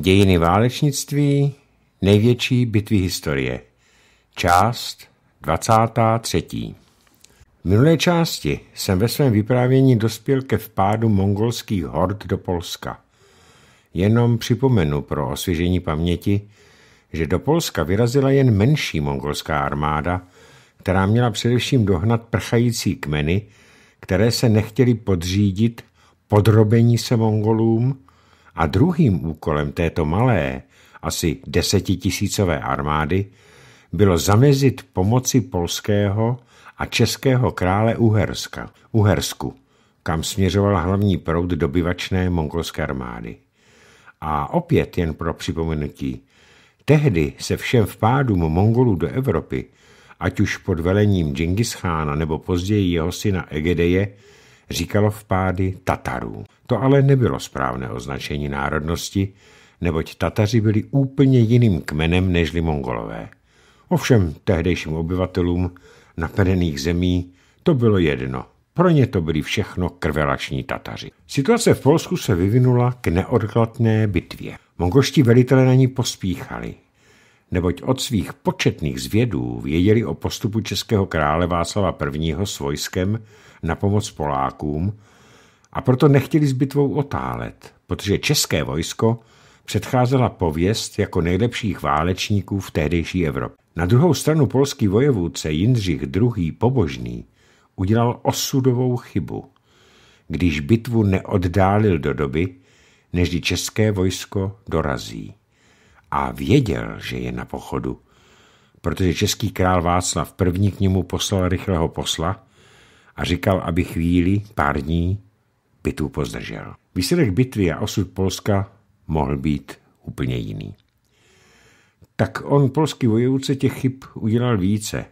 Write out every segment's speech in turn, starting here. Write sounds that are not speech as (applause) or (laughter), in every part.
Dějiny válečnictví, největší bitvy historie. Část 23. V minulé části jsem ve svém vyprávění dospěl ke vpádu mongolských hord do Polska. Jenom připomenu pro osvěžení paměti, že do Polska vyrazila jen menší mongolská armáda, která měla především dohnat prchající kmeny, které se nechtěli podřídit podrobení se mongolům – a druhým úkolem této malé, asi desetitisícové armády bylo zamezit pomoci polského a českého krále Uherska, Uhersku, kam směřoval hlavní proud dobyvačné mongolské armády. A opět jen pro připomenutí, tehdy se všem vpádům Mongolů do Evropy, ať už pod velením Džingischána nebo později jeho syna Egedeje, říkalo vpády Tatarů. To ale nebylo správné označení národnosti, neboť Tataři byli úplně jiným kmenem nežli Mongolové. Ovšem tehdejším obyvatelům napadených zemí to bylo jedno. Pro ně to byli všechno krvelační Tataři. Situace v Polsku se vyvinula k neodkladné bitvě. Mongoští velitelé na ní pospíchali, neboť od svých početných zvědů věděli o postupu českého krále Václava I. s vojskem na pomoc Polákům a proto nechtěli s bitvou otálet, protože české vojsko předcházela pověst jako nejlepších válečníků v tehdejší Evropě. Na druhou stranu polský vojevůdce Jindřich II. Pobožný udělal osudovou chybu, když bitvu neoddálil do doby, než české vojsko dorazí. A věděl, že je na pochodu, protože český král Václav I. k němu poslal rychlého posla a říkal, aby chvíli, pár dní, bitvu pozdržel. Výsledek bitvy a osud Polska mohl být úplně jiný. Tak on, polský vojevůdce, těch chyb udělal více.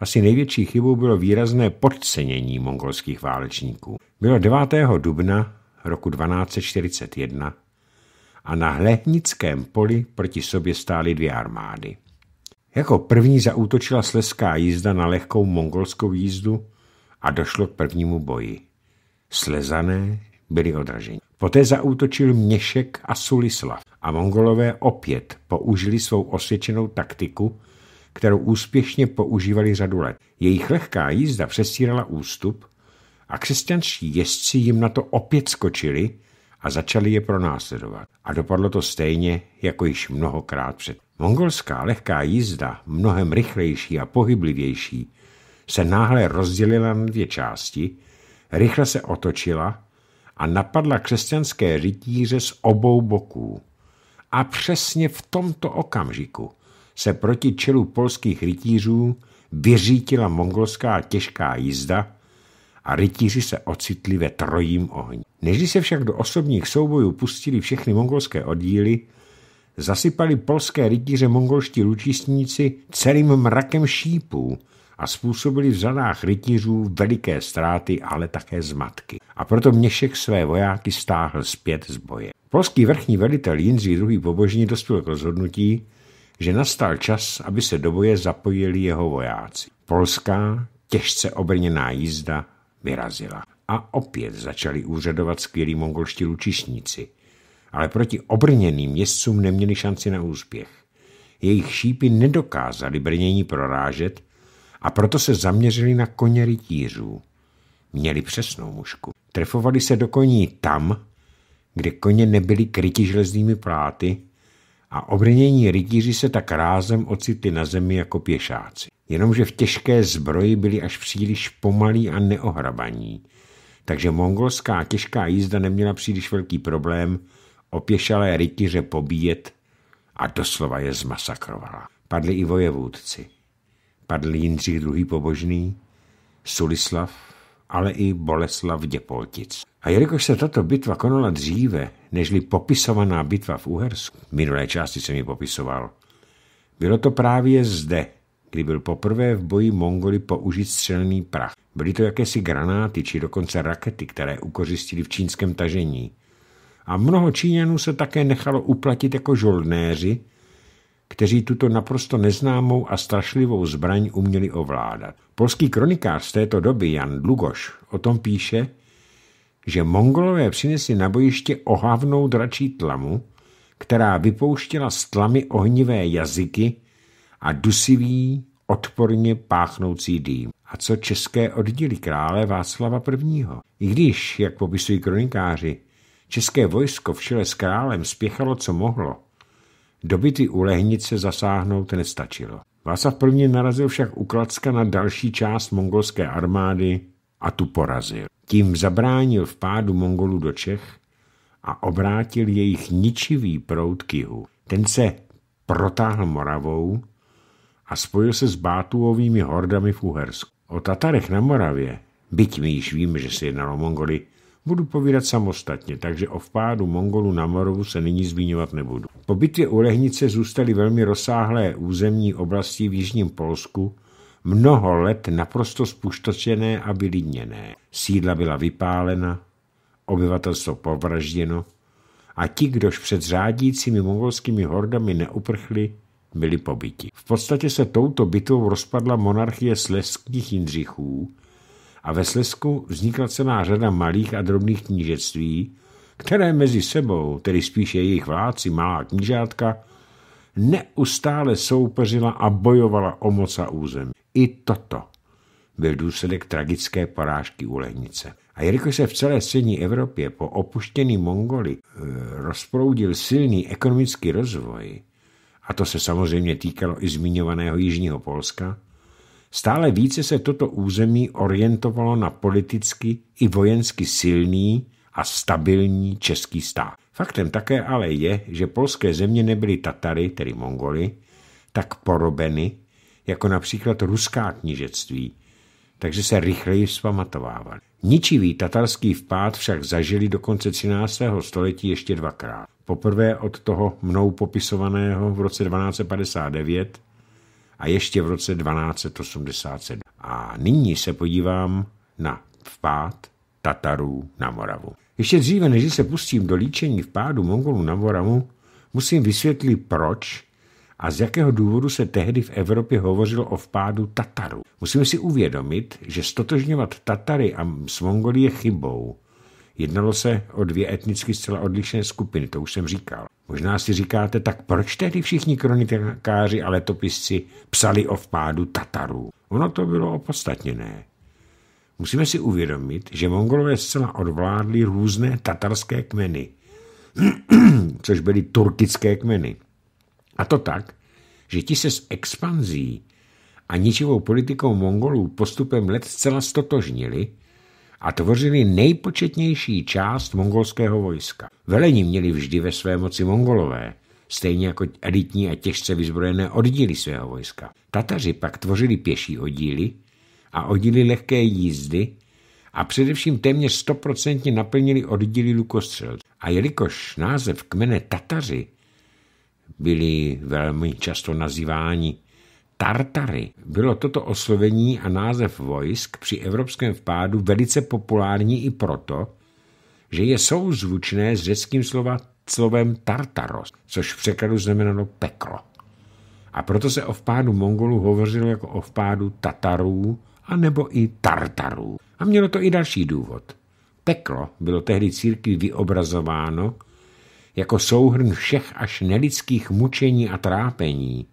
Asi největší chybou bylo výrazné podcenění mongolských válečníků. Bylo 9. dubna roku 1241 a na Hlehnickém poli proti sobě stály dvě armády. Jako první zaútočila sleská jízda na lehkou mongolskou jízdu a došlo k prvnímu boji. Slezané byli odraženi. Poté zaútočil Měšek a Sulislav a mongolové opět použili svou osvědčenou taktiku, kterou úspěšně používali řadu let. Jejich lehká jízda přestírala ústup a křesťanští jezdci jim na to opět skočili a začali je pronásledovat. A dopadlo to stejně, jako již mnohokrát před. Mongolská lehká jízda, mnohem rychlejší a pohyblivější, se náhle rozdělila na dvě části – rychle se otočila a napadla křesťanské rytíře z obou boků. A přesně v tomto okamžiku se proti čelu polských rytířů vyřítila mongolská těžká jízda a rytíři se ocitli ve trojím ohni. Než se však do osobních soubojů pustili všechny mongolské oddíly, zasypali polské rytíře mongolští lučistníci celým mrakem šípů způsobili v řadách rytířů veliké ztráty, ale také zmatky. A proto Měšek své vojáky stáhl zpět z boje. Polský vrchní velitel Jindří II. Pobožní dospěl k rozhodnutí, že nastal čas, aby se do boje zapojili jeho vojáci. Polská, těžce obrněná jízda vyrazila. A opět začali úřadovat skvělí mongolští lučišníci. Ale proti obrněným městcům neměli šanci na úspěch. Jejich šípy nedokázali brnění prorážet a proto se zaměřili na koně rytířů. Měli přesnou mušku. Trefovali se do koní tam, kde koně nebyly kryti železnými pláty a obrnění rytíři se tak rázem ocitli na zemi jako pěšáci. Jenomže v těžké zbroji byli až příliš pomalí a neohrabaní, takže mongolská těžká jízda neměla příliš velký problém opěšalé rytíře pobíjet a doslova je zmasakrovala. Padli i vojevůdci. Padl Jindřich druhý pobožný, Sulislav, ale i Boleslav Děpoltic. A jelikož se tato bitva konala dříve, nežli popisovaná bitva v Uhersku, v minulé části jsem ji popisoval, bylo to právě zde, kdy byl poprvé v boji Mongoli použit střelný prach. Byly to jakési granáty či dokonce rakety, které ukořistili v čínském tažení. A mnoho Číňanů se také nechalo uplatit jako žoldnéři, kteří tuto naprosto neznámou a strašlivou zbraň uměli ovládat. Polský kronikář z této doby Jan Dlugoš o tom píše, že mongolové přinesli na bojiště ohavnou dračí tlamu, která vypouštěla z tlamy ohnivé jazyky a dusivý, odporně páchnoucí dým. A co české oddíly krále Václava I. I když, jak popisují kronikáři, české vojsko v čele s králem spěchalo, co mohlo, Dobyty u Lehnice zasáhnout nestačilo. Vasa první narazil však u Klacka na další část mongolské armády a tu porazil. Tím zabránil vpádu Mongolů do Čech a obrátil jejich ničivý proud k jihu. Ten se protáhl Moravou a spojil se s Bátuovými hordami v Uhersku. O Tatarech na Moravě, byť my již víme, že se jednalo o Mongoli, budu povídat samostatně, takže o vpádu Mongolu na Moravu se nyní zmiňovat nebudu. Po bitvě u Lehnice zůstaly velmi rozsáhlé územní oblasti v jižním Polsku, mnoho let naprosto spuštočené a vylidněné. Sídla byla vypálena, obyvatelstvo povražděno a ti, kdož před řádícími mongolskými hordami neuprchli, byli pobyti. V podstatě se touto bitvou rozpadla monarchie sleských Jindřichů, a ve Slesku vznikla celá řada malých a drobných knížectví, které mezi sebou, tedy spíše jejich vládci, malá knížátka, neustále soupeřila a bojovala o moc a území. I toto byl důsledek tragické porážky u Lehnice. A jelikož se v celé střední Evropě po opuštěný Mongoli eh, rozproudil silný ekonomický rozvoj, a to se samozřejmě týkalo i zmiňovaného Jižního Polska, Stále více se toto území orientovalo na politicky i vojensky silný a stabilní český stát. Faktem také ale je, že polské země nebyly Tatary, tedy Mongoli, tak porobeny, jako například ruská knížectví, takže se rychleji vzpamatovávaly. Ničivý tatarský vpád však zažili do konce 13. století ještě dvakrát. Poprvé od toho mnou popisovaného v roce 1259 a ještě v roce 1287. A nyní se podívám na vpád Tatarů na Moravu. Ještě dříve, než se pustím do líčení vpádu Mongolů na Moravu, musím vysvětlit, proč a z jakého důvodu se tehdy v Evropě hovořilo o vpádu Tatarů. Musíme si uvědomit, že stotožňovat Tatary a s Mongolí je chybou. Jednalo se o dvě etnicky zcela odlišné skupiny, to už jsem říkal. Možná si říkáte, tak proč tedy všichni kronikáři a letopisci psali o vpádu Tatarů? Ono to bylo opodstatněné. Musíme si uvědomit, že Mongolové zcela odvládli různé tatarské kmeny, (clears throat) což byly turkické kmeny. A to tak, že ti se s expanzí a ničivou politikou Mongolů postupem let zcela stotožnili a tvořili nejpočetnější část mongolského vojska. Velení měli vždy ve své moci mongolové, stejně jako elitní a těžce vyzbrojené oddíly svého vojska. Tataři pak tvořili pěší oddíly a oddíly lehké jízdy a především téměř stoprocentně naplnili oddíly lukostřelců. A jelikož název kmene Tataři byli velmi často nazýváni Tartary. Bylo toto oslovení a název vojsk při evropském vpádu velice populární i proto, že je souzvučné s řeckým slova, slovem Tartaros, což v překladu znamenalo peklo. A proto se o vpádu Mongolů hovořilo jako o vpádu Tatarů a nebo i Tartarů. A mělo to i další důvod. Peklo bylo tehdy církví vyobrazováno jako souhrn všech až nelidských mučení a trápení,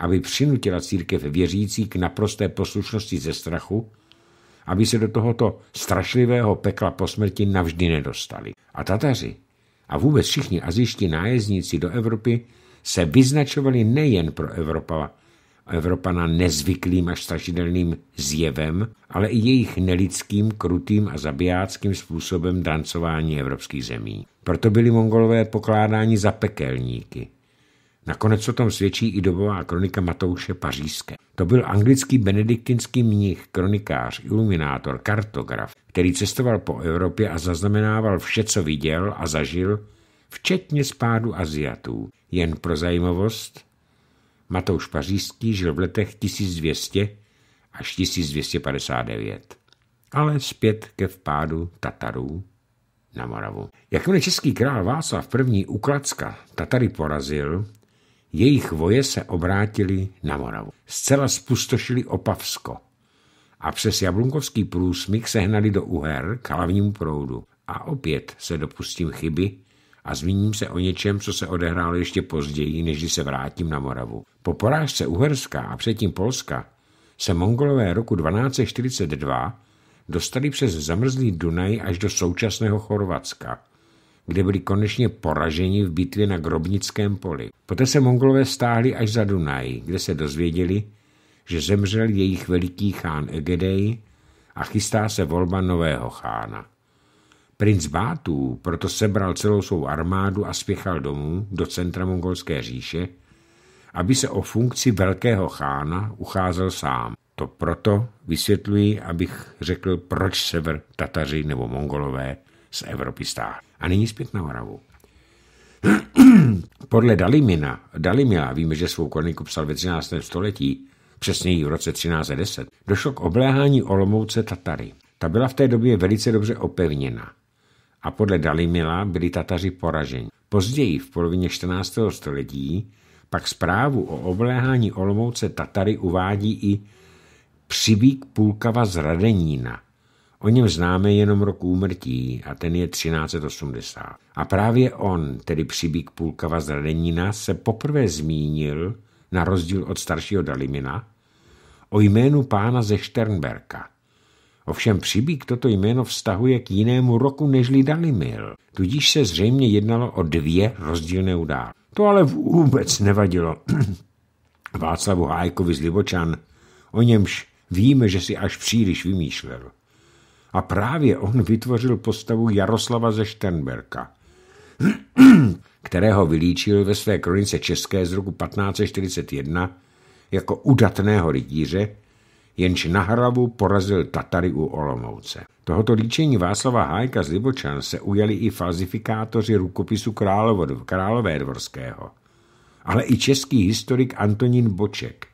aby přinutila církev věřící k naprosté poslušnosti ze strachu, aby se do tohoto strašlivého pekla po smrti navždy nedostali. A Tataři a vůbec všichni azijští nájezdníci do Evropy se vyznačovali nejen pro Evropa, Evropana nezvyklým až strašidelným zjevem, ale i jejich nelidským, krutým a zabijáckým způsobem dancování evropských zemí. Proto byli mongolové pokládáni za pekelníky. Nakonec o tom svědčí i dobová kronika Matouše Pařížské. To byl anglický benediktinský mnich, kronikář, iluminátor, kartograf, který cestoval po Evropě a zaznamenával vše, co viděl a zažil, včetně spádu Aziatů. Jen pro zajímavost, Matouš Pařížský žil v letech 1200 až 1259. Ale zpět ke vpádu Tatarů na Moravu. Jakmile český král Václav I. Uklacka Tatary porazil, jejich voje se obrátili na Moravu. Zcela spustošili Opavsko a přes Jablunkovský průsmyk sehnali do Uher k hlavnímu proudu. A opět se dopustím chyby a zmíním se o něčem, co se odehrálo ještě později, než když se vrátím na Moravu. Po porážce Uherska a předtím Polska se Mongolové roku 1242 dostali přes zamrzlý Dunaj až do současného Chorvatska kde byli konečně poraženi v bitvě na Grobnickém poli. Poté se Mongolové stáhli až za Dunaj, kde se dozvěděli, že zemřel jejich veliký chán Egedej a chystá se volba nového chána. Princ Bátů proto sebral celou svou armádu a spěchal domů do centra mongolské říše, aby se o funkci velkého chána ucházel sám. To proto vysvětluji, abych řekl, proč sever Tataři nebo Mongolové z Evropy stáhli a nyní zpět na Moravu. (clears throat) Podle Dalimina, Dalimila, víme, že svou kroniku psal ve 13. století, přesněji v roce 1310, došlo k obléhání Olomouce Tatary. Ta byla v té době velice dobře opevněna a podle Dalimila byli Tataři poraženi. Později, v polovině 14. století, pak zprávu o obléhání Olomouce Tatary uvádí i Přibík Pulkava z Radenína – O něm známe jenom rok úmrtí a ten je 1380. A právě on, tedy přibík Půlkava z Radenina, se poprvé zmínil, na rozdíl od staršího Dalimina, o jménu pána ze Šternberka. Ovšem přibík toto jméno vztahuje k jinému roku nežli Dalimil, tudíž se zřejmě jednalo o dvě rozdílné události. To ale vůbec nevadilo (clears throat) Václavu Hájkovi z Libočan, o němž víme, že si až příliš vymýšlel. A právě on vytvořil postavu Jaroslava ze Šternberka, (clears throat) kterého vylíčil ve své kronice české z roku 1541 jako udatného rytíře, jenž na hravu porazil Tatary u Olomouce. Tohoto líčení Václava Hájka z Libočan se ujali i falzifikátoři rukopisu Královod, Králové dvorského, ale i český historik Antonín Boček,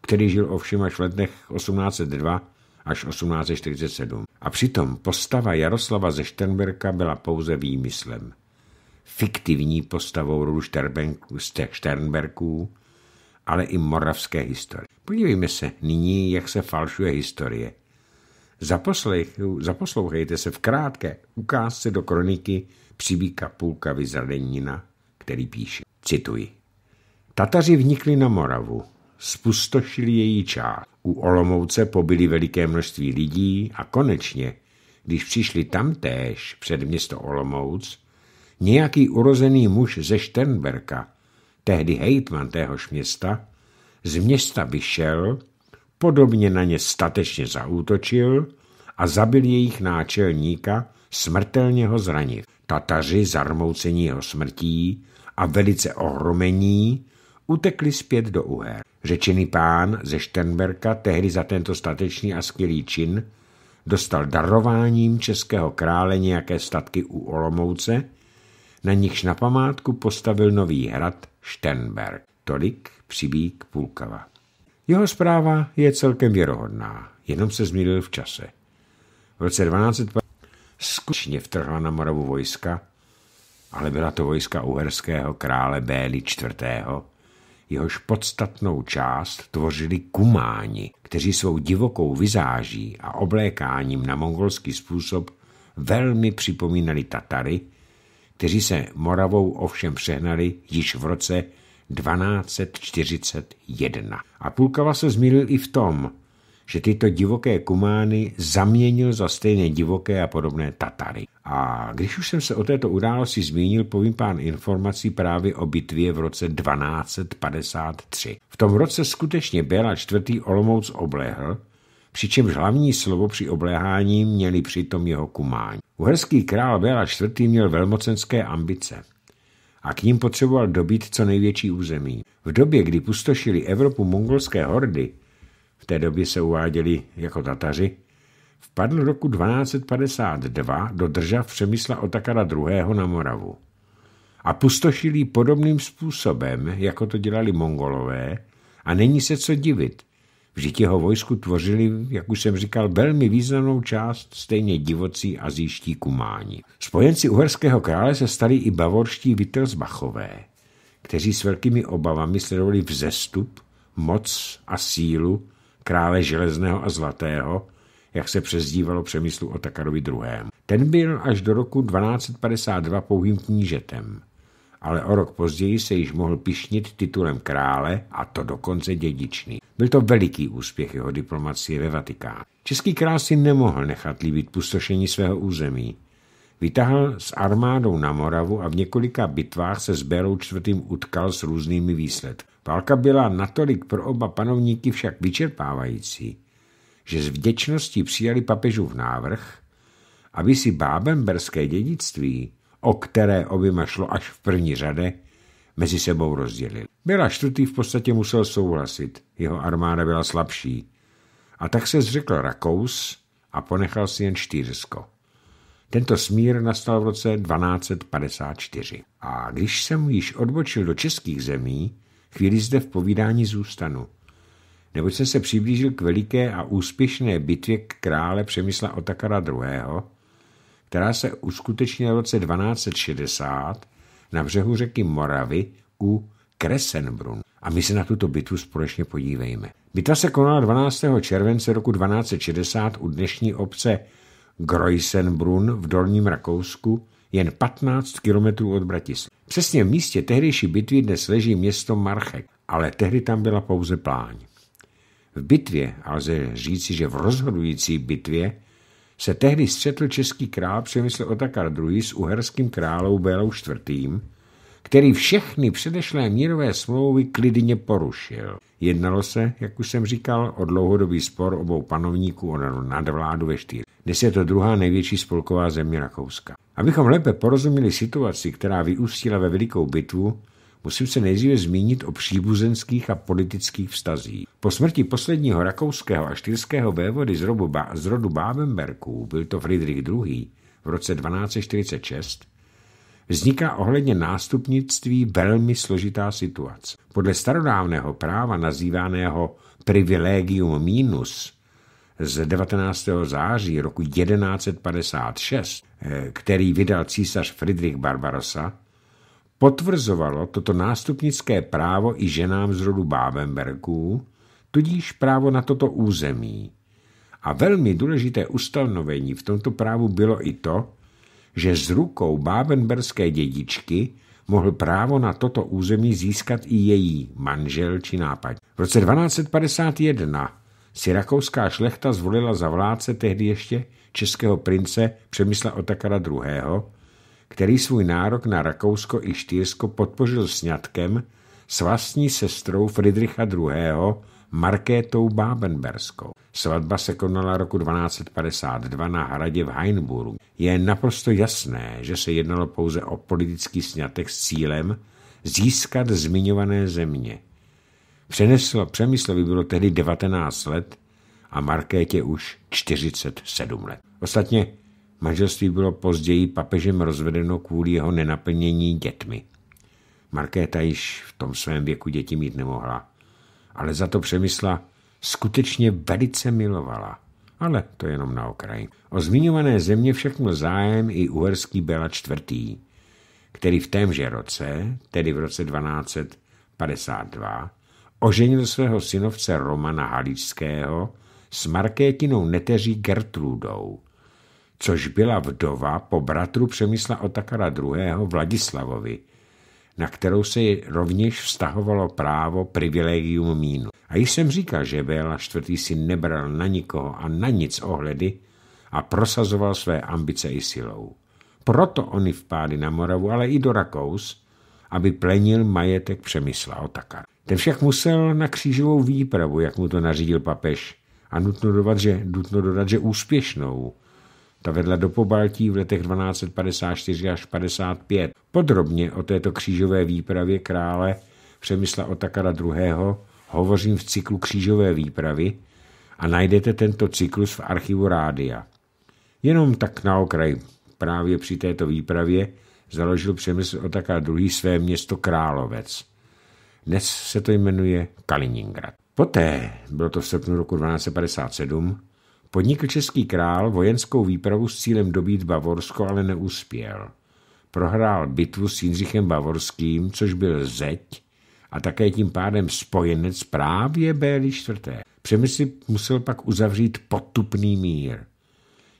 který žil ovšem až v letech 1802 až 1847. A přitom postava Jaroslava ze Šternberka byla pouze výmyslem. Fiktivní postavou rodu Šternberků, ale i moravské historie. Podívejme se nyní, jak se falšuje historie. Zaposlouchejte se v krátké ukázce do kroniky Přibíka Půlka Vyzradenina, který píše, cituji. Tataři vnikli na Moravu, spustošili její část u Olomouce pobyli veliké množství lidí a konečně, když přišli tamtéž před město Olomouc, nějaký urozený muž ze Šternberka, tehdy hejtman téhož města, z města vyšel, podobně na ně statečně zaútočil a zabil jejich náčelníka, smrtelně ho zranil. Tataři zarmoucení jeho smrtí a velice ohromení utekli zpět do Uher. Řečený pán ze Štenberka tehdy za tento statečný a skvělý čin dostal darováním českého krále nějaké statky u Olomouce, na nichž na památku postavil nový hrad Štenberg. Tolik přibík půlkava. Jeho zpráva je celkem věrohodná, jenom se zmínil v čase. V roce 1250 skutečně vtrhla na Moravu vojska, ale byla to vojska uherského krále Béli IV., jehož podstatnou část tvořili kumáni, kteří svou divokou vizáží a oblékáním na mongolský způsob velmi připomínali Tatary, kteří se Moravou ovšem přehnali již v roce 1241. A Pulkava se zmílil i v tom, že tyto divoké kumány zaměnil za stejné divoké a podobné Tatary. A když už jsem se o této události zmínil, povím pán informací právě o bitvě v roce 1253. V tom roce skutečně Bela IV. Olomouc oblehl, přičemž hlavní slovo při obléhání měli přitom jeho kumáň. Uherský král Béla IV. měl velmocenské ambice a k ním potřeboval dobít co největší území. V době, kdy pustošili Evropu mongolské hordy, té době se uváděli jako Tataři, vpadl roku 1252 do držav Přemysla Otakara II. na Moravu a pustošili podobným způsobem, jako to dělali mongolové, a není se co divit. Vždyť jeho vojsku tvořili, jak už jsem říkal, velmi významnou část stejně divocí azijští kumáni. Spojenci uherského krále se stali i bavorští Wittelsbachové, kteří s velkými obavami sledovali vzestup, moc a sílu krále železného a zlatého, jak se přezdívalo přemyslu o Takarovi II. Ten byl až do roku 1252 pouhým knížetem, ale o rok později se již mohl pišnit titulem krále a to dokonce dědičný. Byl to veliký úspěch jeho diplomacie ve Vatikánu. Český král si nemohl nechat líbit pustošení svého území. Vytahl s armádou na Moravu a v několika bitvách se s Bélou čtvrtým utkal s různými výsledky. Válka byla natolik pro oba panovníky však vyčerpávající, že s vděčností přijali v návrh, aby si bábemberské dědictví, o které obyma šlo až v první řadě, mezi sebou rozdělili. Byla čtvrtý v podstatě musel souhlasit, jeho armáda byla slabší. A tak se zřekl Rakous a ponechal si jen Štýrsko. Tento smír nastal v roce 1254. A když jsem již odbočil do českých zemí, Chvíli zde v povídání zůstanu. Neboť jsem se přiblížil k veliké a úspěšné bitvě k krále Přemysla Otakara II., která se uskutečnila v roce 1260 na břehu řeky Moravy u Kresenbrun. A my se na tuto bitvu společně podívejme. Bitva se konala 12. července roku 1260 u dnešní obce Groisenbrun v Dolním Rakousku jen 15 kilometrů od Bratislavy. Přesně v místě tehdejší bitvy dnes leží město Marchek, ale tehdy tam byla pouze pláň. V bitvě, a lze říci, že v rozhodující bitvě, se tehdy střetl český král Přemysl Otakar II. s uherským králou Bélou IV který všechny předešlé mírové smlouvy klidně porušil. Jednalo se, jak už jsem říkal, o dlouhodobý spor obou panovníků o nadvládu ve Štýr. Dnes je to druhá největší spolková země Rakouska. Abychom lépe porozuměli situaci, která vyústila ve velikou bitvu, musím se nejdříve zmínit o příbuzenských a politických vztazích. Po smrti posledního rakouského a štýrského vévody z, ba- z rodu Bábenberků, byl to Friedrich II., v roce 1246, vzniká ohledně nástupnictví velmi složitá situace. Podle starodávného práva nazývaného privilegium minus z 19. září roku 1156, eh, který vydal císař Friedrich Barbarossa, potvrzovalo toto nástupnické právo i ženám z rodu Bábenbergů, tudíž právo na toto území. A velmi důležité ustanovení v tomto právu bylo i to, že z rukou bábenberské dědičky mohl právo na toto území získat i její manžel či nápad. V roce 1251 si rakouská šlechta zvolila za vládce tehdy ještě českého prince Přemysla Otakara II., který svůj nárok na Rakousko i Štýrsko podpořil sňatkem s vlastní sestrou Friedricha II. Markétou Bábenberskou. Svatba se konala roku 1252 na hradě v Heinburgu. Je naprosto jasné, že se jednalo pouze o politický sňatek s cílem získat zmiňované země. Přeneslo Přemyslovi bylo tedy 19 let a Markétě už 47 let. Ostatně manželství bylo později papežem rozvedeno kvůli jeho nenaplnění dětmi. Markéta již v tom svém věku děti mít nemohla, ale za to Přemysla skutečně velice milovala. Ale to jenom na okraji. O zmiňované země však měl zájem i uherský Bela IV., který v témže roce, tedy v roce 1252, oženil svého synovce Romana Halíčského s Markétinou neteří Gertrudou, což byla vdova po bratru Přemysla Otakara II. Vladislavovi, na kterou se rovněž vztahovalo právo privilegium mínu. A již jsem říkal, že Béla IV. si nebral na nikoho a na nic ohledy a prosazoval své ambice i silou. Proto oni vpádli na Moravu, ale i do Rakous, aby plenil majetek Přemysla Otakar. Ten však musel na křížovou výpravu, jak mu to nařídil papež, a nutno dodat, že, nutno dodat, že úspěšnou. Ta vedla do Pobaltí v letech 1254 až 55. Podrobně o této křížové výpravě krále Přemysla Otakara II Hovořím v cyklu křížové výpravy a najdete tento cyklus v archivu Rádia. Jenom tak na okraj, právě při této výpravě založil Přemysl Otaka II. své město Královec. Dnes se to jmenuje Kaliningrad. Poté, bylo to v srpnu roku 1257, podnikl český král vojenskou výpravu s cílem dobít Bavorsko, ale neuspěl. Prohrál bitvu s Jindřichem Bavorským, což byl zeď, a také tím pádem spojenec právě Béli IV. Přemysl musel pak uzavřít potupný mír.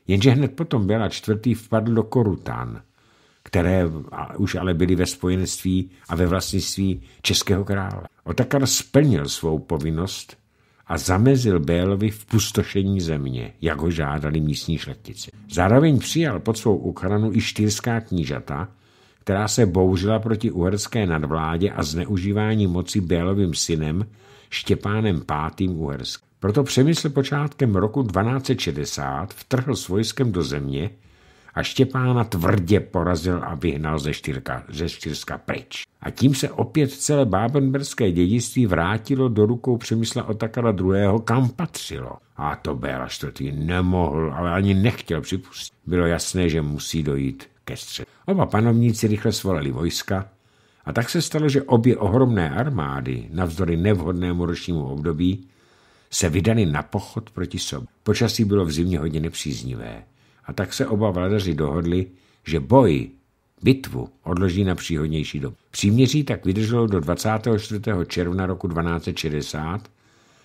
Jenže hned potom Béla IV. vpadl do Korutan, které už ale byly ve spojenectví a ve vlastnictví českého krále. Otakar splnil svou povinnost a zamezil Bélovi v pustošení země, jak ho žádali místní šlechtici. Zároveň přijal pod svou okranu i štyrská knížata, která se bouřila proti uherské nadvládě a zneužívání moci Bélovým synem Štěpánem V. Uherským. Proto Přemysl počátkem roku 1260 vtrhl s vojskem do země a Štěpána tvrdě porazil a vyhnal ze Štyrka, ze Štyrska pryč. A tím se opět celé bábenberské dědictví vrátilo do rukou Přemysla Otakara II., kam patřilo. A to Béla IV. nemohl, ale ani nechtěl připustit. Bylo jasné, že musí dojít ke středu. Oba panovníci rychle svolali vojska a tak se stalo, že obě ohromné armády, navzdory nevhodnému ročnímu období, se vydali na pochod proti sobě. Počasí bylo v zimě hodně nepříznivé a tak se oba vladaři dohodli, že boj, bitvu odloží na příhodnější dobu. Příměří tak vydrželo do 24. června roku 1260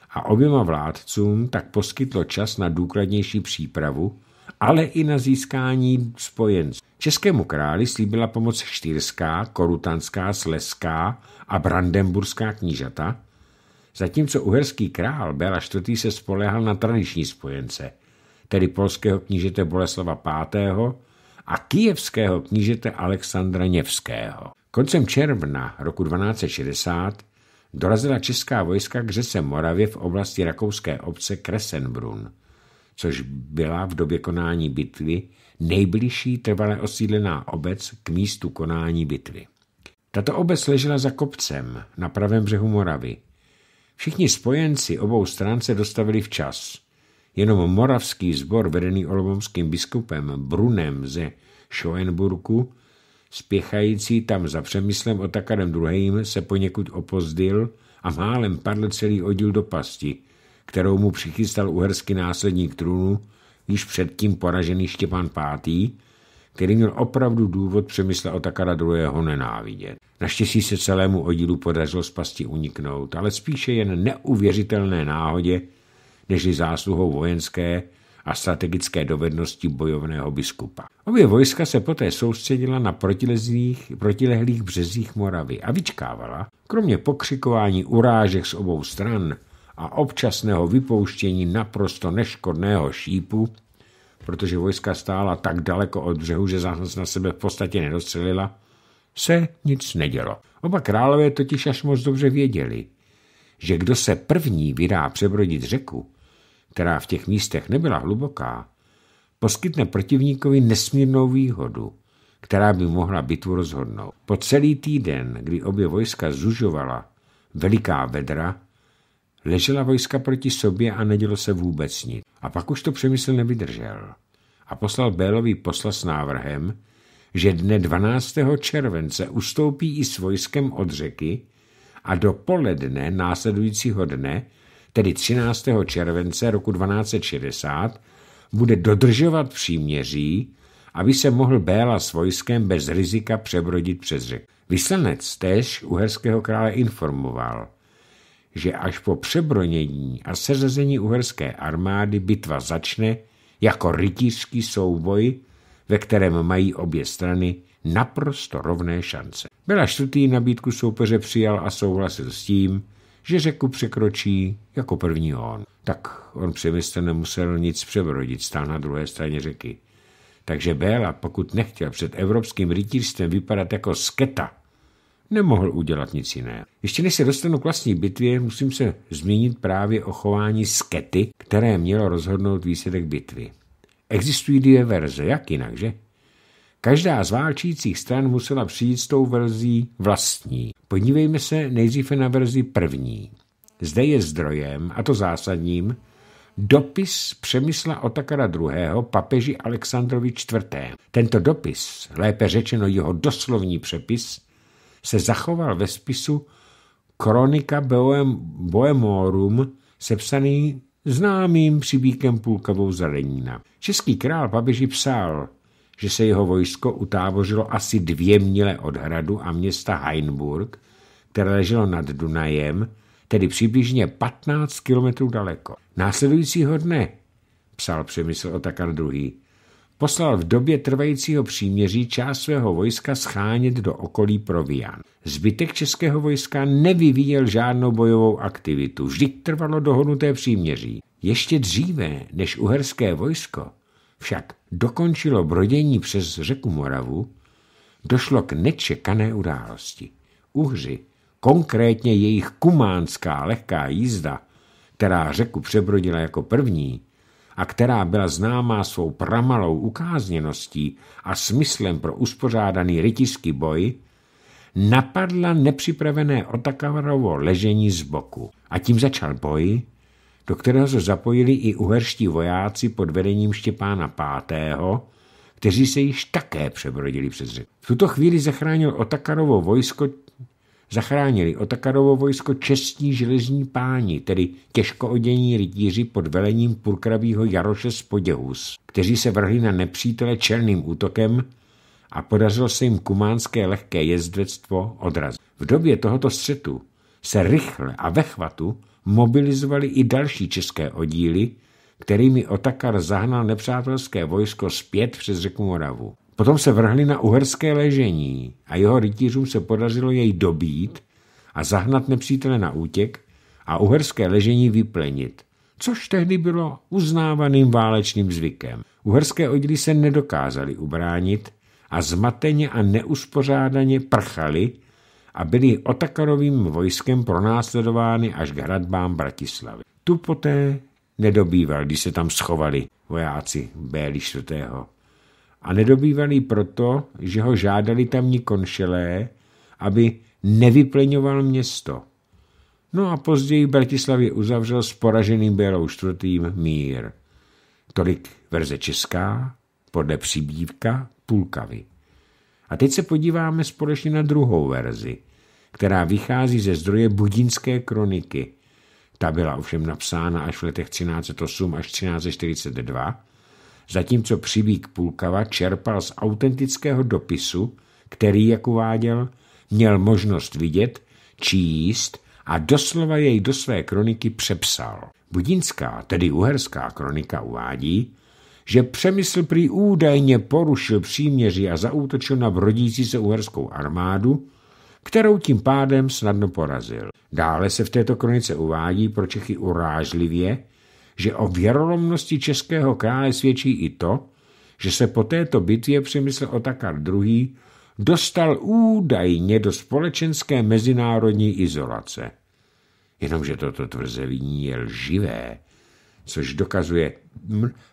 a oběma vládcům tak poskytlo čas na důkladnější přípravu ale i na získání spojenců. Českému králi slíbila pomoc štyrská, korutanská, sleská a brandemburská knížata, zatímco uherský král Bela IV. se spolehal na tradiční spojence, tedy polského knížete Boleslava V. a kijevského knížete Alexandra Něvského. Koncem června roku 1260 dorazila česká vojska k řece Moravě v oblasti rakouské obce Kresenbrunn což byla v době konání bitvy nejbližší trvale osídlená obec k místu konání bitvy. Tato obec ležela za kopcem na pravém břehu Moravy. Všichni spojenci obou stran se dostavili včas. Jenom moravský sbor vedený olomouckým biskupem Brunem ze Schoenburku, spěchající tam za přemyslem Otakarem II. se poněkud opozdil a málem padl celý oddíl do pasti – kterou mu přichystal uherský následník trůnu, již předtím poražený Štěpán V., který měl opravdu důvod přemyslet Otakara II. nenávidět. Naštěstí se celému oddílu podařilo spasti uniknout, ale spíše jen neuvěřitelné náhodě, nežli zásluhou vojenské a strategické dovednosti bojovného biskupa. Obě vojska se poté soustředila na protilehlých březích Moravy a vyčkávala, kromě pokřikování urážek z obou stran, a občasného vypouštění naprosto neškodného šípu, protože vojska stála tak daleko od břehu, že záhnoc na sebe v podstatě nedostřelila, se nic nedělo. Oba králové totiž až moc dobře věděli, že kdo se první vydá přebrodit řeku, která v těch místech nebyla hluboká, poskytne protivníkovi nesmírnou výhodu, která by mohla bitvu rozhodnout. Po celý týden, kdy obě vojska zužovala veliká vedra, Ležela vojska proti sobě a nedělo se vůbec nic. A pak už to přemysl nevydržel a poslal Bélový posla s návrhem, že dne 12. července ustoupí i s vojskem od řeky a do poledne následujícího dne, tedy 13. července roku 1260, bude dodržovat příměří, aby se mohl Béla s vojskem bez rizika přebrodit přes řek. Vyslanec též uherského krále informoval – že až po přebronění a seřazení uherské armády bitva začne jako rytířský souboj, ve kterém mají obě strany naprosto rovné šance. Bela čtvrtý nabídku soupeře přijal a souhlasil s tím, že řeku překročí jako první on. Tak on přemysl nemusel nic přebrodit, stál na druhé straně řeky. Takže Béla, pokud nechtěl před evropským rytířstvem vypadat jako sketa, nemohl udělat nic jiného. Ještě než se dostanu k vlastní bitvě, musím se zmínit právě o chování skety, které mělo rozhodnout výsledek bitvy. Existují dvě verze, jak jinak, že? Každá z válčících stran musela přijít s tou verzí vlastní. Podívejme se nejdříve na verzi první. Zde je zdrojem, a to zásadním, dopis Přemysla Otakara II. papeži Alexandrovi IV. Tento dopis, lépe řečeno jeho doslovní přepis, se zachoval ve spisu Kronika Boem, Boemorum, sepsaný známým přibíkem půlkovou zelenína. Český král papeži psal, že se jeho vojsko utábořilo asi dvě mile od hradu a města Heinburg, které leželo nad Dunajem, tedy přibližně 15 kilometrů daleko. Následujícího dne, psal Přemysl Otakar II., poslal v době trvajícího příměří část svého vojska schánět do okolí Provian. Zbytek českého vojska nevyvíjel žádnou bojovou aktivitu, vždy trvalo dohodnuté příměří. Ještě dříve než uherské vojsko však dokončilo brodění přes řeku Moravu, došlo k nečekané události. Uhři, konkrétně jejich kumánská lehká jízda, která řeku přebrodila jako první, a která byla známá svou pramalou ukázněností a smyslem pro uspořádaný rytířský boj, napadla nepřipravené Otakarovo ležení z boku. A tím začal boj, do kterého se zapojili i uherští vojáci pod vedením Štěpána V., kteří se již také přebrodili přes řeku. V tuto chvíli zachránil Otakarovo vojsko zachránili Otakarovo vojsko čestní železní páni, tedy těžko odění rytíři pod velením purkravýho Jaroše Spoděhus, kteří se vrhli na nepřítele černým útokem a podařilo se jim kumánské lehké jezdectvo odrazit. V době tohoto střetu se rychle a ve chvatu mobilizovali i další české oddíly, kterými Otakar zahnal nepřátelské vojsko zpět přes řeku Moravu. Potom se vrhli na uherské ležení a jeho rytířům se podařilo jej dobít a zahnat nepřítele na útěk a uherské ležení vyplenit, což tehdy bylo uznávaným válečným zvykem. Uherské oddíly se nedokázali ubránit a zmateně a neuspořádaně prchali a byli otakarovým vojskem pronásledovány až k hradbám Bratislavy. Tu poté nedobýval, když se tam schovali vojáci Béli 4 a nedobývali proto, že ho žádali tamní konšelé, aby nevyplňoval město. No a později v Bratislavě uzavřel s poraženým Bělou čtvrtým mír. Tolik verze česká, podle přibývka Půlkavy. A teď se podíváme společně na druhou verzi, která vychází ze zdroje budínské kroniky. Ta byla ovšem napsána až v letech 1308 až 1342 zatímco přibík Pulkava čerpal z autentického dopisu, který, jak uváděl, měl možnost vidět, číst a doslova jej do své kroniky přepsal. Budinská, tedy uherská kronika, uvádí, že Přemysl prý údajně porušil příměři a zaútočil na brodící se uherskou armádu, kterou tím pádem snadno porazil. Dále se v této kronice uvádí pro Čechy urážlivě, že o věrolomnosti českého krále svědčí i to, že se po této bitvě přemysl Otakar II. dostal údajně do společenské mezinárodní izolace. Jenomže toto tvrzení je lživé, což dokazuje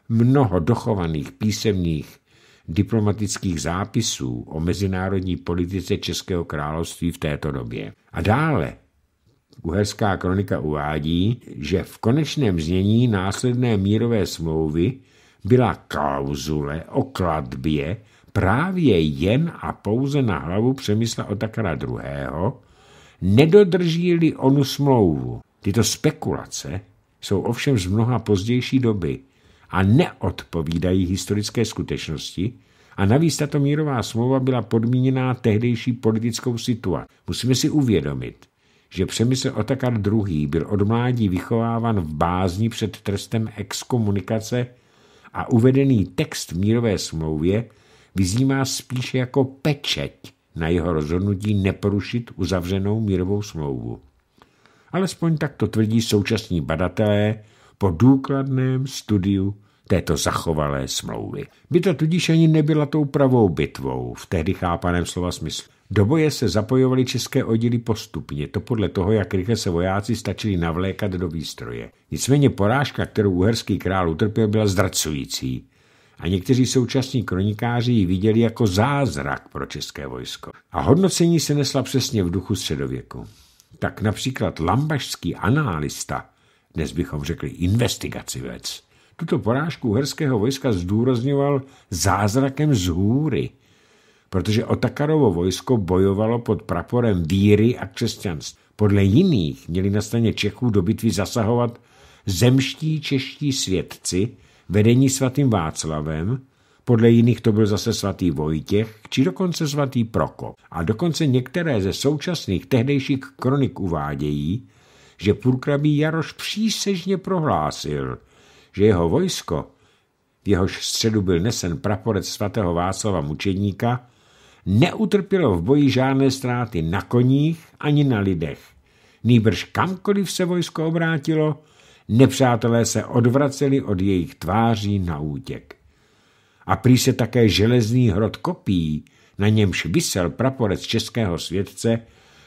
mnoho dochovaných písemných diplomatických zápisů o mezinárodní politice Českého království v této době. A dále Uherská kronika uvádí, že v konečném znění následné mírové smlouvy byla klauzule o kladbě právě jen a pouze na hlavu Přemysla Otakara II., nedodrží-li onu smlouvu. Tyto spekulace jsou ovšem z mnoha pozdější doby a neodpovídají historické skutečnosti, a navíc tato mírová smlouva byla podmíněná tehdejší politickou situací. Musíme si uvědomit, že Přemysl Otakar II. byl od mládí vychováván v bázni před trestem exkomunikace a uvedený text v mírové smlouvě vyzývá spíše jako pečeť na jeho rozhodnutí neporušit uzavřenou mírovou smlouvu. Alespoň tak to tvrdí současní badatelé po důkladném studiu této zachovalé smlouvy. By to tudíž ani nebyla tou pravou bitvou v tehdy chápaném slova smyslu. Do boje se zapojovaly české oddíly postupně, to podle toho, jak rychle se vojáci stačili navlékat do výstroje. Nicméně porážka, kterou uherský král utrpěl, byla zdracující a někteří současní kronikáři ji viděli jako zázrak pro české vojsko. A hodnocení se nesla přesně v duchu středověku. Tak například lambašský analista, dnes bychom řekli investigacivec, tuto porážku uherského vojska zdůrazňoval zázrakem z hůry – protože Otakarovo vojsko bojovalo pod praporem víry a křesťanství. Podle jiných měli na straně Čechů do bitvy zasahovat zemští čeští svědci, vedení svatým Václavem, podle jiných to byl zase svatý Vojtěch, či dokonce svatý Prokop. A dokonce některé ze současných tehdejších kronik uvádějí, že půlkrabí Jaroš přísežně prohlásil, že jeho vojsko, v jehož středu byl nesen praporec svatého Václava Mučeníka, neutrpělo v boji žádné ztráty na koních ani na lidech. Nýbrž kamkoliv se vojsko obrátilo, nepřátelé se odvraceli od jejich tváří na útěk. A prý se také železný hrot kopí, na němž vysel praporec českého světce,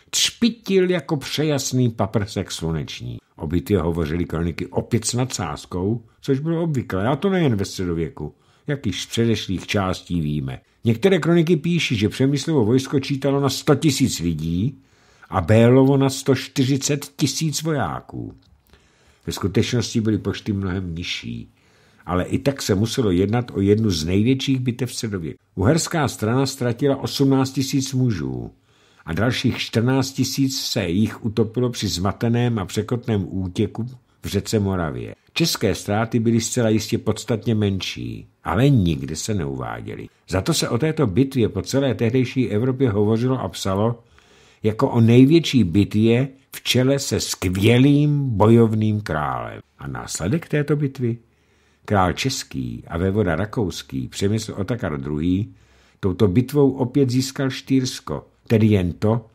třpitil jako přejasný paprsek sluneční. O hovořili kroniky opět s nadsázkou, což bylo obvyklé, a to nejen ve středověku, jak již z předešlých částí víme. Některé kroniky píší, že Přemyslovo vojsko čítalo na 100 tisíc lidí a Bélovo na 140 tisíc vojáků. Ve skutečnosti byly počty mnohem nižší, ale i tak se muselo jednat o jednu z největších bitev středověku. Uherská strana ztratila 18 tisíc mužů a dalších 14 tisíc se jich utopilo při zmateném a překotném útěku v řece Moravě. České ztráty byly zcela jistě podstatně menší ale nikdy se neuváděly. Za to se o této bitvě po celé tehdejší Evropě hovořilo a psalo jako o největší bitvě v čele se skvělým bojovným králem. A následek této bitvy? Král český a vévoda rakouský Přemysl Otakar II. touto bitvou opět získal Štýrsko, tedy jen to,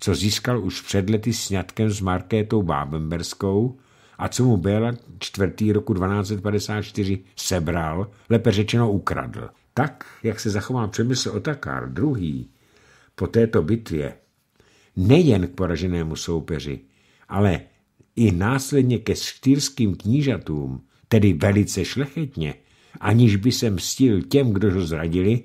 co získal už před lety sňatkem s Markétou Bábemberskou a co mu Béla čtvrtý roku 1254 sebral, lépe řečeno ukradl. Tak, jak se zachoval přemysl Otakar druhý po této bitvě, nejen k poraženému soupeři, ale i následně ke štýrským knížatům, tedy velice šlechetně, aniž by se mstil těm, kdo ho zradili,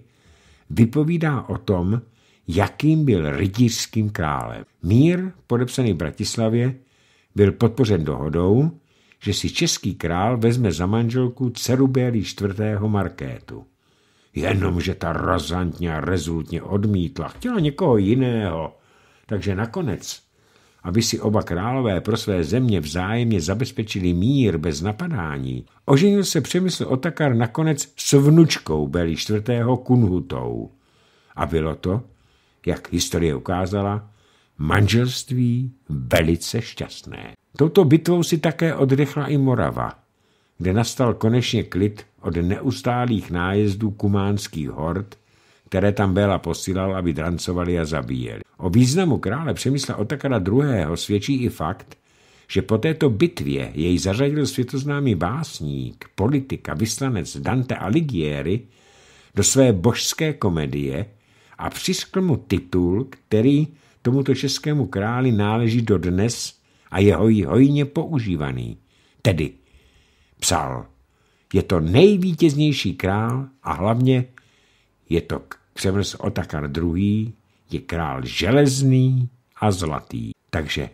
vypovídá o tom, jakým byl rytířským králem. Mír, podepsaný v Bratislavě, byl podpořen dohodou, že si český král vezme za manželku dceru Bélí IV. Markétu. Jenomže ta razantně a rezultně odmítla, chtěla někoho jiného. Takže nakonec, aby si oba králové pro své země vzájemně zabezpečili mír bez napadání, oženil se Přemysl Otakar nakonec s vnučkou Beli IV. Kunhutou. A bylo to, jak historie ukázala, manželství velice šťastné. Touto bitvou si také oddechla i Morava, kde nastal konečně klid od neustálých nájezdů kumánských hord, které tam Béla posílal, aby drancovali a zabíjeli. O významu krále Přemysla Otakara II. svědčí i fakt, že po této bitvě jej zařadil světoznámý básník, politik a vyslanec Dante Alighieri do své božské komedie a přiskl mu titul, který tomuto českému králi náleží do dnes a je hoj, hojně používaný. Tedy, psal, je to nejvítěznější král a hlavně je to převrz Otakar II., je král železný a zlatý. Takže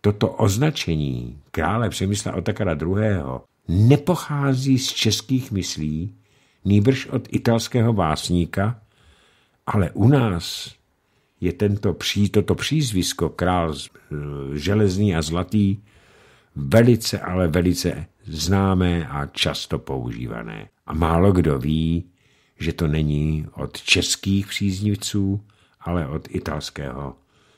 toto označení krále Přemysla Otakara II. nepochází z českých myslí, nýbrž od italského básníka, ale u nás je tento pří, toto přízvisko král e, železný a zlatý velice, ale velice známé a často používané. A málo kdo ví, že to není od českých příznivců, ale od italského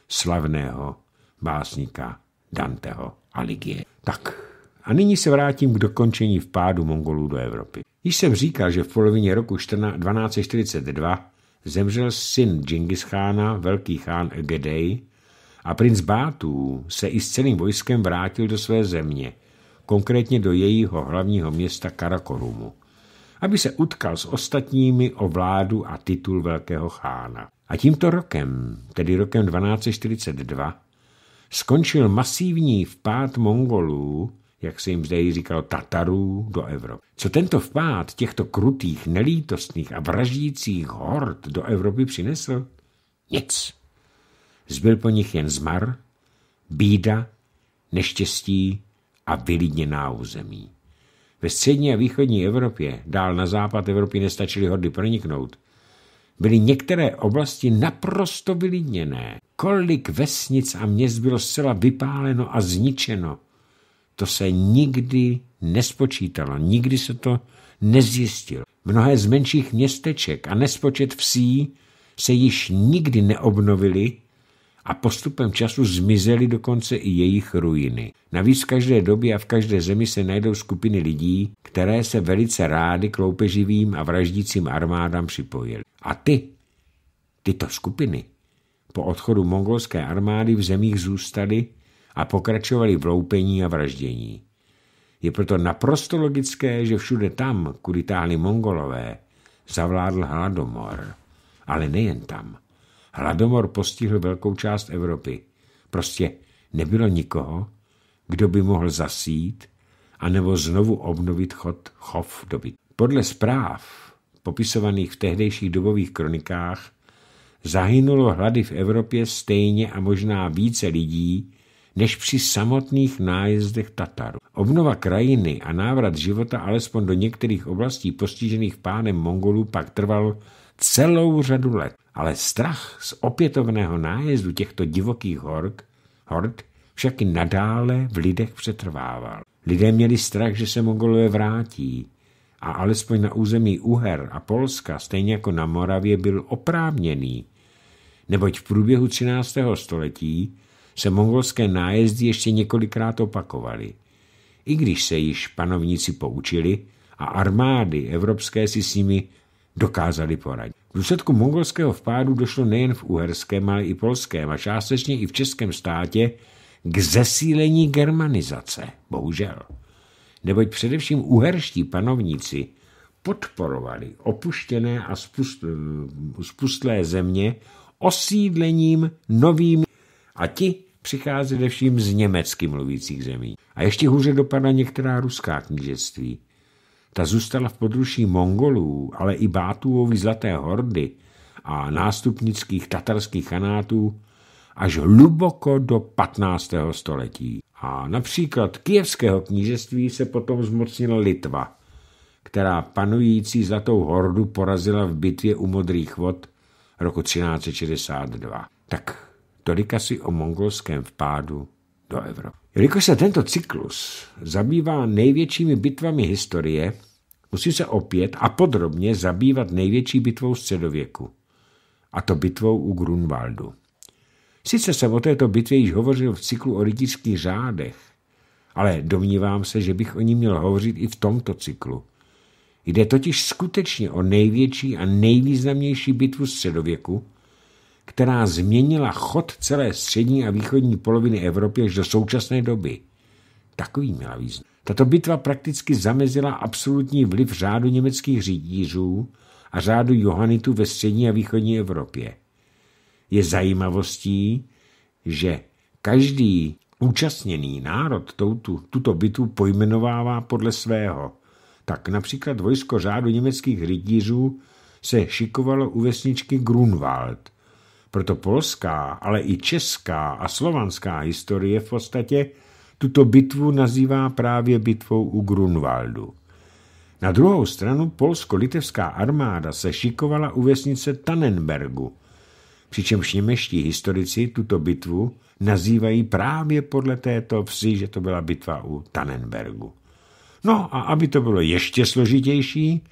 slavného básníka Danteho Aligie. Tak, a nyní se vrátím k dokončení vpádu Mongolů do Evropy. Již jsem říkal, že v polovině roku 1242 zemřel syn Džingischána, velký chán Egedej, a princ Bátů se i s celým vojskem vrátil do své země, konkrétně do jejího hlavního města Karakorumu, aby se utkal s ostatními o vládu a titul velkého chána. A tímto rokem, tedy rokem 1242, skončil masivní vpád Mongolů jak se jim zde říkal, Tatarů do Evropy. Co tento vpád těchto krutých, nelítostných a vraždících hord do Evropy přinesl? Nic. Zbyl po nich jen zmar, bída, neštěstí a vylidněná území. Ve střední a východní Evropě, dál na západ Evropy nestačily hordy proniknout, byly některé oblasti naprosto vylidněné. Kolik vesnic a měst bylo zcela vypáleno a zničeno to se nikdy nespočítalo, nikdy se to nezjistilo. Mnohé z menších městeček a nespočet vsí se již nikdy neobnovily a postupem času zmizely dokonce i jejich ruiny. Navíc v každé době a v každé zemi se najdou skupiny lidí, které se velice rády k loupeživým a vraždícím armádám připojily. A ty, tyto skupiny, po odchodu mongolské armády v zemích zůstaly a pokračovali v loupení a vraždění. Je proto naprosto logické, že všude tam, kudy táhli mongolové, zavládl hladomor. Ale nejen tam. Hladomor postihl velkou část Evropy. Prostě nebylo nikoho, kdo by mohl zasít anebo znovu obnovit chod chov dobyt. Podle zpráv popisovaných v tehdejších dobových kronikách zahynulo hlady v Evropě stejně a možná více lidí, než při samotných nájezdech Tatarů. Obnova krajiny a návrat života alespoň do některých oblastí postižených pánem Mongolů pak trval celou řadu let. Ale strach z opětovného nájezdu těchto divokých hord, hord však i nadále v lidech přetrvával. Lidé měli strach, že se Mongolové vrátí a alespoň na území Uher a Polska, stejně jako na Moravě, byl oprávněný, neboť v průběhu 13. století se mongolské nájezdy ještě několikrát opakovaly. I když se již panovníci poučili a armády evropské si s nimi dokázali poradit. V důsledku mongolského vpádu došlo nejen v uherském, ale i polském a částečně i v českém státě k zesílení germanizace, bohužel. Neboť především uherští panovníci podporovali opuštěné a spustlé země osídlením novými a ti přichází vším z německy mluvících zemí. A ještě hůře dopadla některá ruská knížectví. Ta zůstala v područí Mongolů, ale i Bátuovi zlaté hordy a nástupnických tatarských chanátů až hluboko do 15. století. A například kijevského knížectví se potom zmocnila Litva, která panující zlatou hordu porazila v bitvě u Modrých vod roku 1362. Tak tolika si o mongolském vpádu do Evropy. Jelikož se tento cyklus zabývá největšími bitvami historie, musí se opět a podrobně zabývat největší bitvou středověku, a to bitvou u Grunwaldu. Sice jsem o této bitvě již hovořil v cyklu o rytířských řádech, ale domnívám se, že bych o ní měl hovořit i v tomto cyklu. Jde totiž skutečně o největší a nejvýznamnější bitvu středověku, která změnila chod celé střední a východní poloviny Evropy až do současné doby. Takový měla význam. Tato bitva prakticky zamezila absolutní vliv řádu německých řídířů a řádu Johanitu ve střední a východní Evropě. Je zajímavostí, že každý účastněný národ toutu, tuto bitvu pojmenovává podle svého. Tak například vojsko řádu německých rytířů se šikovalo u vesničky Grunwald – proto polská, ale i česká a slovanská historie v podstatě tuto bitvu nazývá právě bitvou u Grunwaldu. Na druhou stranu polsko-litevská armáda se šikovala u vesnice Tannenbergu, přičemž němeští historici tuto bitvu nazývají právě podle této vsi, že to byla bitva u Tannenbergu. No a aby to bylo ještě složitější,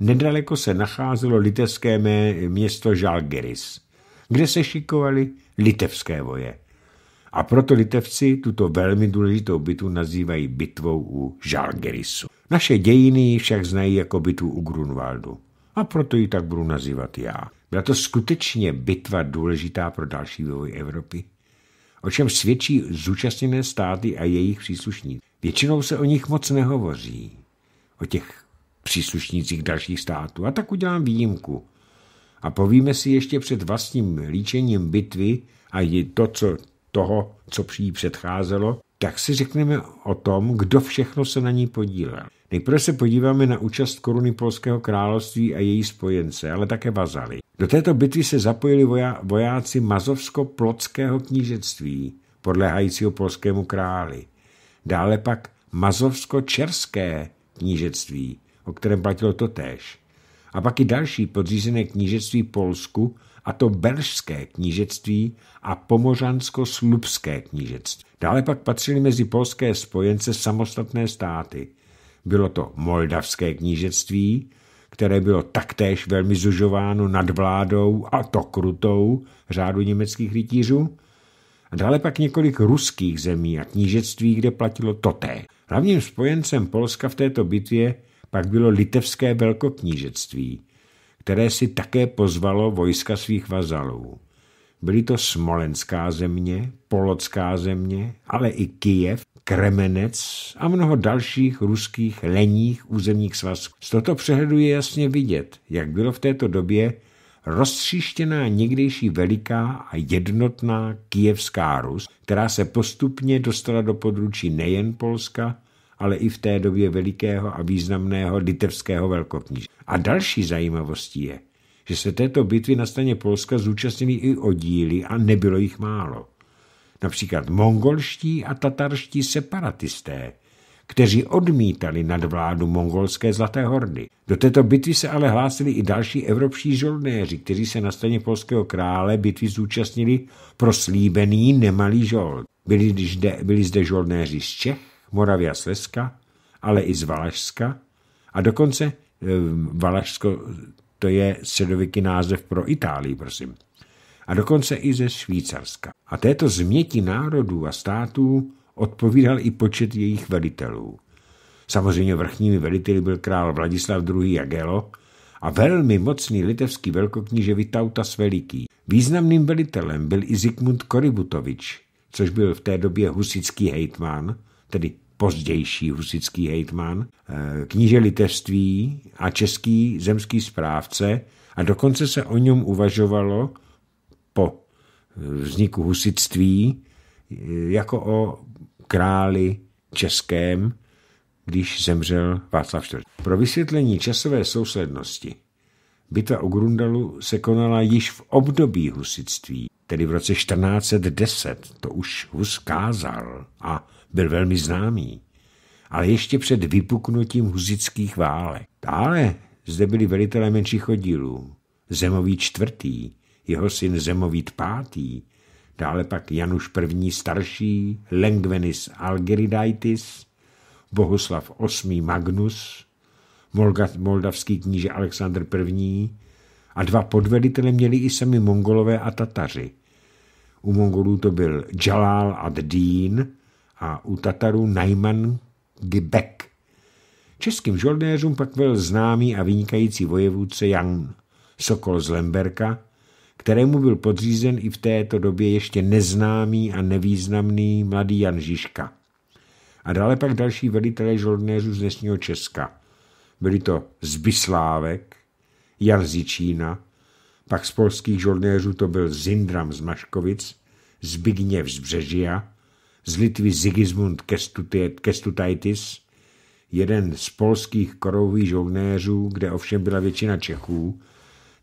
nedaleko se nacházelo litevské město Žalgeris kde se šikovali litevské voje. A proto litevci tuto velmi důležitou bitvu nazývají bitvou u Žalgerisu. Naše dějiny ji však znají jako bitvu u Grunwaldu. A proto ji tak budu nazývat já. Byla to skutečně bitva důležitá pro další vývoj Evropy, o čem svědčí zúčastněné státy a jejich příslušníci. Většinou se o nich moc nehovoří, o těch příslušnících dalších států. A tak udělám výjimku – a povíme si ještě před vlastním líčením bitvy a i to, co, toho, co při ní předcházelo, tak si řekneme o tom, kdo všechno se na ní podílel. Nejprve se podíváme na účast koruny Polského království a její spojence, ale také vazaly. Do této bitvy se zapojili voja- vojáci Mazovsko-Plockého knížectví, podléhajícího polskému králi. Dále pak Mazovsko-Čerské knížectví, o kterém platilo to též a pak i další podřízené knížectví Polsku, a to Belžské knížectví a pomořansko slubské knížectví. Dále pak patřily mezi polské spojence samostatné státy. Bylo to Moldavské knížectví, které bylo taktéž velmi zužováno nad vládou a to krutou řádu německých rytířů, a dále pak několik ruských zemí a knížectví, kde platilo toté. Hlavním spojencem Polska v této bitvě pak bylo litevské velkoknížectví, které si také pozvalo vojska svých vazalů. Byly to Smolenská země, Polocká země, ale i Kijev, Kremenec a mnoho dalších ruských leních územních svazků. Z toto přehledu je jasně vidět, jak bylo v této době rozstříštěná někdejší veliká a jednotná kijevská Rus, která se postupně dostala do područí nejen Polska, ale i v té době velikého a významného litevského velkokníže. A další zajímavostí je, že se této bitvy na straně Polska zúčastnili i oddíly a nebylo jich málo. Například mongolští a tatarští separatisté, kteří odmítali nadvládu mongolské Zlaté hordy. Do této bitvy se ale hlásili i další evropští žoldnéři, kteří se na straně polského krále bitvy zúčastnili pro slíbený nemalý žold. Byli, zde, byli zde žoldnéři z Čech, Moravia Slezska, ale i z Valašska a dokonce eh, Valašsko to je středověký název pro Itálii, prosím. A dokonce i ze Švýcarska. A této změti národů a států odpovídal i počet jejich velitelů. Samozřejmě vrchními veliteli byl král Vladislav II. Jagelo a velmi mocný litevský velkokníže Vitautas Veliký. Významným velitelem byl i Zikmund Koributovič, což byl v té době husický hejtman, tedy pozdější husitský hejtman, eh, kníže litevství a český zemský správce a dokonce se o něm uvažovalo po eh, vzniku husitství eh, jako o králi českém, když zemřel Václav IV. Pro vysvětlení časové souslednosti bitva o Grundalu se konala již v období husitství, tedy v roce 1410, to už Hus kázal a byl velmi známý, ale ještě před vypuknutím huzických válek. Dále zde byli velitelé menších oddílů, Zemový čtvrtý, jeho syn Zemovít pátý, dále pak Januš první starší, Lengvenis Algeridaitis, Bohuslav VIII Magnus, moldavský kníže Alexandr I. a dva podvelitele měli i sami mongolové a tataři. U mongolů to byl Jalal ad-Din a u Tatarů Najman Gibek. Českým žoldnéřům pak byl známý a vynikající vojevůdce Jan Sokol z Lemberka, kterému byl podřízen i v této době ještě neznámý a nevýznamný mladý Jan Žižka. A dále pak další velitelé žoldnéřů z dnešního Česka. Byli to Zbyslávek, Jan Zičína, pak z polských žoldnéřů to byl Zindram z Maškovic, Zbigněv z Břežia, z Litvy Sigismund Kestutaitis, jeden z polských korových žovnéřů, kde ovšem byla většina Čechů,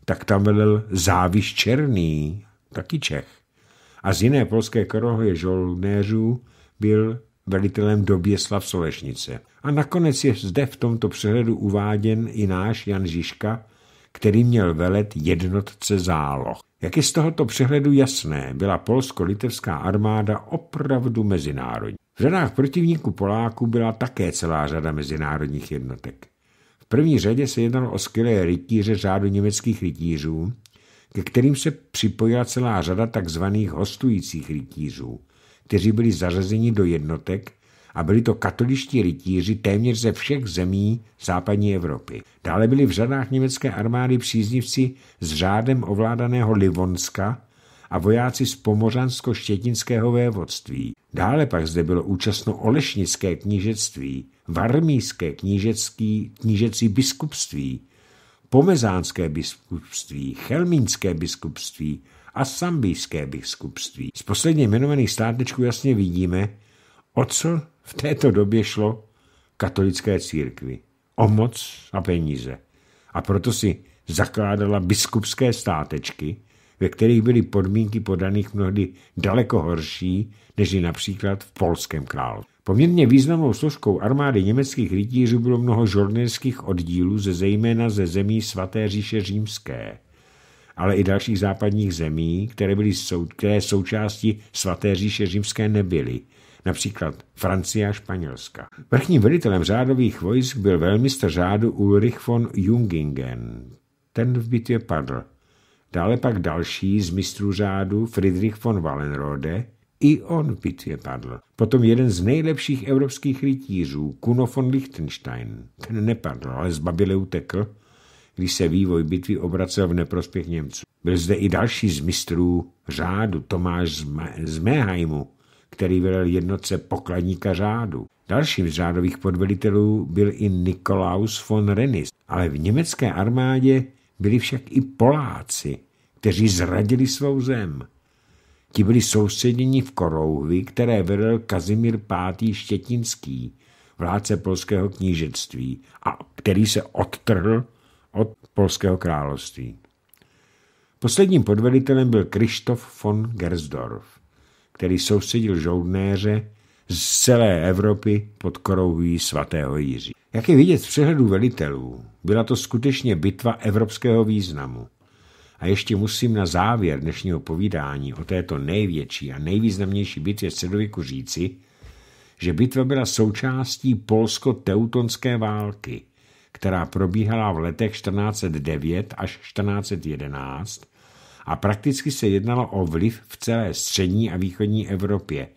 tak tam velel Záviš Černý, taky Čech. A z jiné polské korohy žoldnéřů byl velitelem Doběslav Solešnice. A nakonec je zde v tomto přehledu uváděn i náš Jan Žižka, který měl velet jednotce záloh. Jak je z tohoto přehledu jasné, byla polsko-litevská armáda opravdu mezinárodní. V řadách protivníků Poláků byla také celá řada mezinárodních jednotek. V první řadě se jednalo o skvělé rytíře řádu německých rytířů, ke kterým se připojila celá řada takzvaných hostujících rytířů, kteří byli zařazeni do jednotek, a byli to katoličtí rytíři téměř ze všech zemí západní Evropy. Dále byli v řadách německé armády příznivci s řádem ovládaného Livonska a vojáci z Pomořansko-Štětinského vévodství. Dále pak zde bylo účastno Olešnické knížectví, Varmíské knížecí, knížecí biskupství, Pomezánské biskupství, Chelmínské biskupství a Sambijské biskupství. Z posledně jmenovaných státečků jasně vidíme, o co v této době šlo katolické církvi o moc a peníze. A proto si zakládala biskupské státečky, ve kterých byly podmínky podaných mnohdy daleko horší, než i například v polském království. Poměrně významnou složkou armády německých rytířů bylo mnoho žornerských oddílů ze zejména ze zemí svaté říše římské, ale i dalších západních zemí, které, byly sou, které součástí svaté říše římské nebyly, například Francie a Španělska. Vrchním velitelem řádových vojsk byl velmistr řádu Ulrich von Jungingen. Ten v bitvě padl. Dále pak další z mistrů řádu Friedrich von Wallenrode, i on v bitvě padl. Potom jeden z nejlepších evropských rytířů, Kuno von Liechtenstein. Ten nepadl, ale zbabile utekl, když se vývoj bitvy obracel v neprospěch Němců. Byl zde i další z mistrů řádu, Tomáš z, Ma- který velel jednotce pokladníka řádu. Dalším z řádových podvelitelů byl i Nikolaus von Renis, ale v německé armádě byli však i Poláci, kteří zradili svou zem. Ti byli soustředěni v Korouhvi, které vedl Kazimír V. Štětinský, vládce polského knížectví, a který se odtrhl od polského království. Posledním podvelitelem byl Krištof von Gersdorf který soustředil žoudnéře z celé Evropy pod korouhují svatého Jiří. Jak je vidět z přehledu velitelů, byla to skutečně bitva evropského významu. A ještě musím na závěr dnešního povídání o této největší a nejvýznamnější bitvě středověku říci, že bitva byla součástí polsko-teutonské války, která probíhala v letech 1409 až 1411 a prakticky se jednalo o vliv v celé střední a východní Evropě,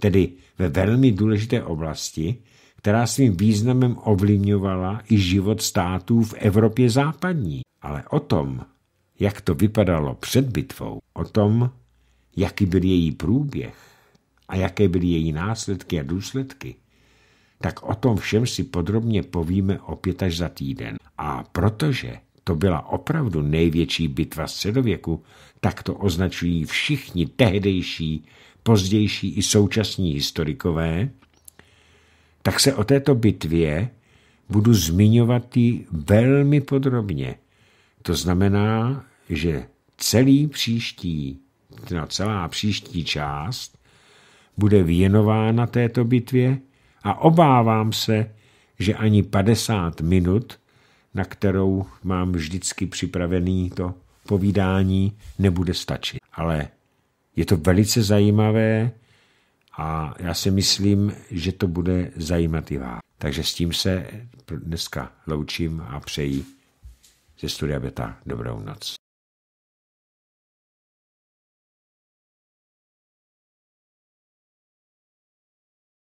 tedy ve velmi důležité oblasti, která svým významem ovlivňovala i život států v Evropě západní. Ale o tom, jak to vypadalo před bitvou, o tom, jaký byl její průběh a jaké byly její následky a důsledky, tak o tom všem si podrobně povíme opět až za týden. A protože to byla opravdu největší bitva středověku, tak to označují všichni tehdejší, pozdější i současní historikové, tak se o této bitvě budu zmiňovat i velmi podrobně. To znamená, že celý příští, no celá příští část bude věnována této bitvě a obávám se, že ani 50 minut na kterou mám vždycky připravený to povídání, nebude stačit. Ale je to velice zajímavé a já si myslím, že to bude zajímat i vás. Takže s tím se dneska loučím a přeji ze studia Beta dobrou noc.